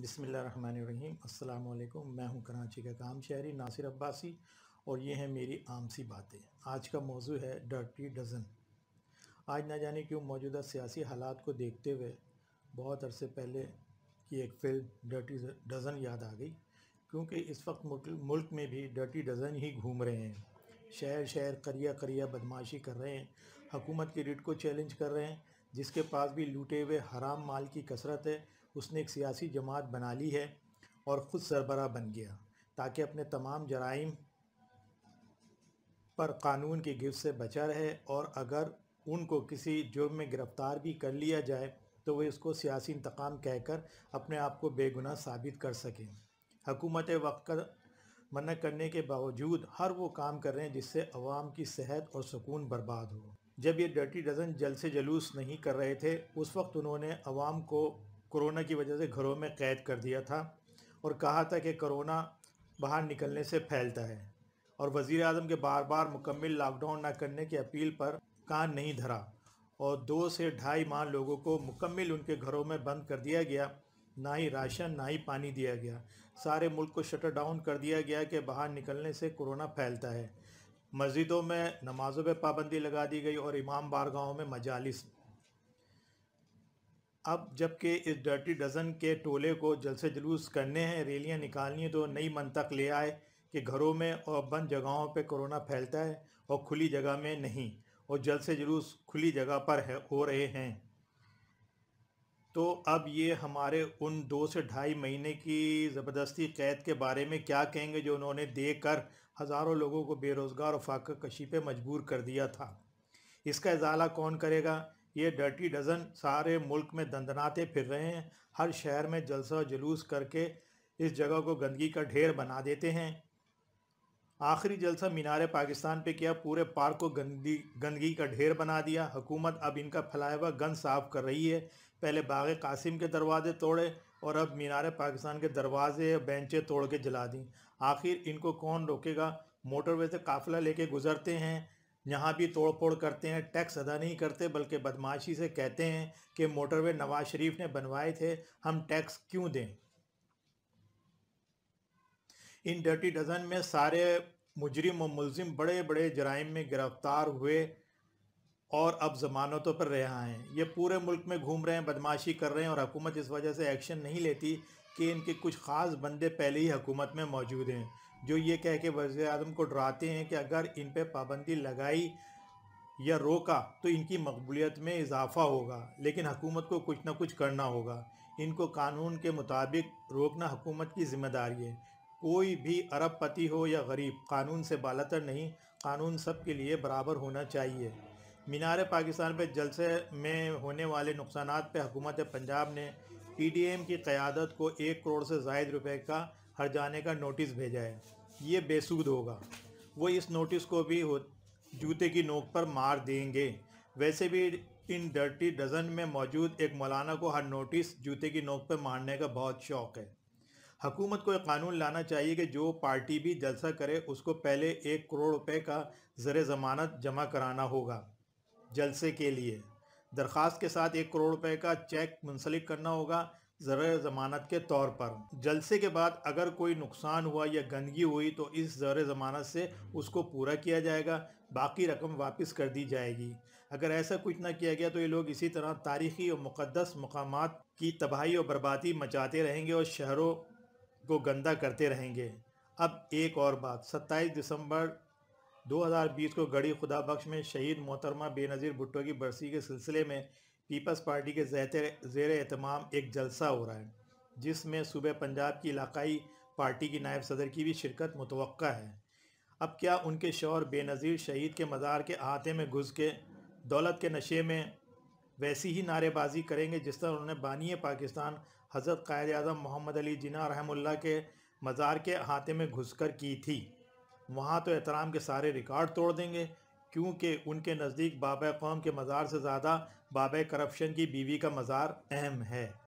बिसमीम् अल्लाम मैं हूं कराची का काम शहरी नासिर अब्बासी और ये है मेरी आम सी बातें आज का मौजू है डर्टी डज़न आज ना जाने क्यों मौजूदा सियासी हालात को देखते हुए बहुत अरसे पहले की एक फिल्म डर्टी डज़न याद आ गई क्योंकि इस वक्त मुल्क में भी डर्टी डज़न ही घूम रहे हैं शहर शहर करिया करिया बदमाशी कर रहे हैं हुकूमत की रिट को चैलेंज कर रहे हैं जिसके पास भी लूटे हुए हराम माल की कसरत है उसने एक सियासी जमात बना ली है और ख़ुद सरबरा बन गया ताकि अपने तमाम जराइम पर कानून की गिरफ्त से बचा रहे और अगर उनको किसी जुर्म में गिरफ़्तार भी कर लिया जाए तो वे इसको सियासी इंतकाम कहकर अपने आप को बेगुनाह साबित कर सकें हकूमत वक्त का मना करने के बावजूद हर वो काम कर रहे हैं जिससे अवाम की सेहत और सुकून बर्बाद हो जब ये डर्टी डजन जल से जलूस नहीं कर रहे थे उस वक्त उन्होंने अवाम को कोरोना की वजह से घरों में कैद कर दिया था और कहा था कि कोरोना बाहर निकलने से फैलता है और वज़ी अजम के बार बार मुकम्मल लॉकडाउन ना करने की अपील पर कान नहीं धरा और दो से ढाई माह लोगों को मुकम्मल उनके घरों में बंद कर दिया गया ना ही राशन ना ही पानी दिया गया सारे मुल्क को शटर डाउन कर दिया गया कि बाहर निकलने से कोरोना फैलता है मस्जिदों में नमाज़ों पर पाबंदी लगा दी गई और इमाम बारगाहों में मजालिस अब जबकि इस डर्टी डजन के टोले को जलसे जुलूस करने हैं रैलियाँ निकालनी है तो नई तक ले आए कि घरों में और बंद जगहों पे कोरोना फैलता है और खुली जगह में नहीं और जलसे जुलूस खुली जगह पर है हो रहे हैं तो अब ये हमारे उन दो से ढाई महीने की ज़बरदस्ती कैद के बारे में क्या कहेंगे जो उन्होंने देकर हज़ारों लोगों को बेरोज़गार और फाका कशी पर मजबूर कर दिया था इसका इजाला कौन करेगा ये डर्टी डज़न सारे मुल्क में दंदनाते फिर रहे हैं हर शहर में जलसा जुलूस करके इस जगह को गंदगी का ढेर बना देते हैं आखिरी जलसा मीनार पाकिस्तान पे किया पूरे पार्क को गंदगी गंदगी का ढेर बना दिया हुकूमत अब इनका फैलाया हुआ गंद साफ कर रही है पहले बाग कासिम के दरवाजे तोड़े और अब मीनार पाकिस्तान के दरवाजे बेंचें तोड़ के जला दी आखिर इनको कौन रोकेगा मोटरवे से काफिला लेके गुजरते हैं यहाँ भी तोड़ फोड़ करते हैं टैक्स अदा नहीं करते बल्कि बदमाशी से कहते हैं कि मोटरवे नवाज शरीफ ने बनवाए थे हम टैक्स क्यों दें इन डर्टी डजन में सारे मुजरिम और मुलजिम बड़े बड़े जराइम में गिरफ्तार हुए और अब जमानतों पर रहा हैं ये पूरे मुल्क में घूम रहे हैं बदमाशी कर रहे हैं और हुकूमत इस वजह से एक्शन नहीं लेती कि इनके कुछ ख़ास बंदे पहले ही हुकूमत में मौजूद हैं जो ये कह के वज़ी अजम को डराते हैं कि अगर इन पर पाबंदी लगाई या रोका तो इनकी मकबूलीत में इजाफा होगा लेकिन हकूमत को कुछ ना कुछ करना होगा इनको कानून के मुताबिक रोकना हकूमत की जिम्मेदारी है कोई भी अरब पति हो या गरीब कानून से बालतर नहीं कानून सब के लिए बराबर होना चाहिए मीनार पाकिस्तान पर जलसे में होने वाले नुकसान पर हकूमत पंजाब ने पी डी एम की क़्यादत को एक करोड़ से जायद रुपये का हर जाने का नोटिस भेजा है ये बेसुध होगा वो इस नोटिस को भी हो जूते की नोक पर मार देंगे वैसे भी इन डर्टी डजन में मौजूद एक मौलाना को हर नोटिस जूते की नोक पर मारने का बहुत शौक़ है हकूमत को एक कानून लाना चाहिए कि जो पार्टी भी जलसा करे उसको पहले एक करोड़ रुपए का ज़र ज़मानत जमा कराना होगा जलसे के लिए दरख्वास्त के साथ एक करोड़ रुपए का चेक मुंसलिक करना होगा ज़र ज़मानत के तौर पर जलसे के बाद अगर कोई नुकसान हुआ या गंदगी हुई तो इस ज़र ज़मानत से उसको पूरा किया जाएगा बाकी रकम वापस कर दी जाएगी अगर ऐसा कुछ ना किया गया तो ये लोग इसी तरह तारीखी और मुक़दस मकाम की तबाही और बर्बादी मचाते रहेंगे और शहरों को गंदा करते रहेंगे अब एक और बात सत्ताईस दिसंबर 2020 को गढ़ी खुदा बख्श में शहीद मोहतरमा बेनज़ीर भुट्टो की बरसी के सिलसिले में पीपल्स पार्टी के जैर एहतमाम एक जलसा हो रहा है जिसमें सूबे पंजाब की इलाकई पार्टी की नायब सदर की भी शिरकत मुतव है अब क्या उनके शौर बेनज़ीर शहीद के मज़ार के अहाते में घुस के दौलत के नशे में वैसी ही नारेबाजी करेंगे जिस तरह उन्होंने बानी पाकिस्तान हज़रत कायद अजम मोहम्मद अली जिना रहमुल्ला के मज़ार के अहाते में घुस कर की थी वहाँ तो एहतराम के सारे रिकॉर्ड तोड़ देंगे क्योंकि उनके नज़दीक बाब कौम के मज़ार से ज़्यादा बाब करप्शन की बीवी का मज़ार अहम है